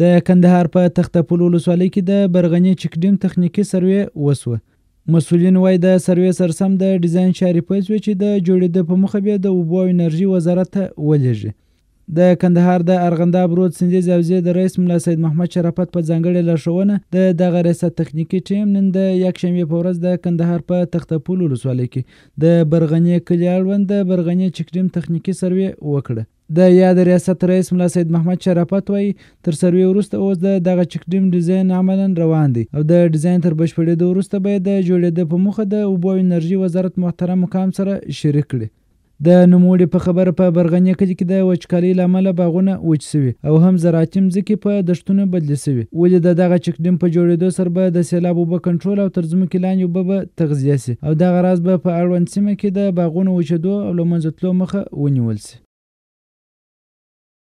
د کندهار په تخته پل ولسوالۍ کې د برغنی چکډیم تخنیکی سروې وسوه مسولین وای د سروې سرسم د ډیزاین شریفه سوي چې د جوړېدو په مخه بیا د اوبو او انرژي وزارت ته ولېږي د کندهار د ارغنداب رود سندې زاوزې د رئیس ملا سید محمد شرافت په ځانګړې لارښوونه د دغه ریاست تخنیکی ټیم نن د یکشنبې په ورځ د کندهار په تخته پل ولسوالۍ کې د برغنی کلي اړوند د برغنی چکډیم تخنیکی سروې وکړه د یاد ریاست رئیس ملا سید محمد شرافت وایي تر سروې وروسته اوس د دغه چک ډیم ډیزاین عملا روان دی او د ډیزاین تر بشپړېدو وروسته به د جوړېدو په موخه د اوبو او انرژي وزارت محترم مقام سره شریک کړي د نوموړي په خبره په برغنیه کلي کې د وچکالۍ له امله باغونه وچ سوي او هم زراعتي مځکې په دښتونو بدلې سوي ولې د دغه چک ډیم په جوړېدو سره به د سیلاب اوبه کنټرول او تر ځمکې لاندې اوبه به تغذیه سي او دغه راز به په اړوند سیمه کې د باغونو وچېدو او له منځه تلو مخه ونیول سي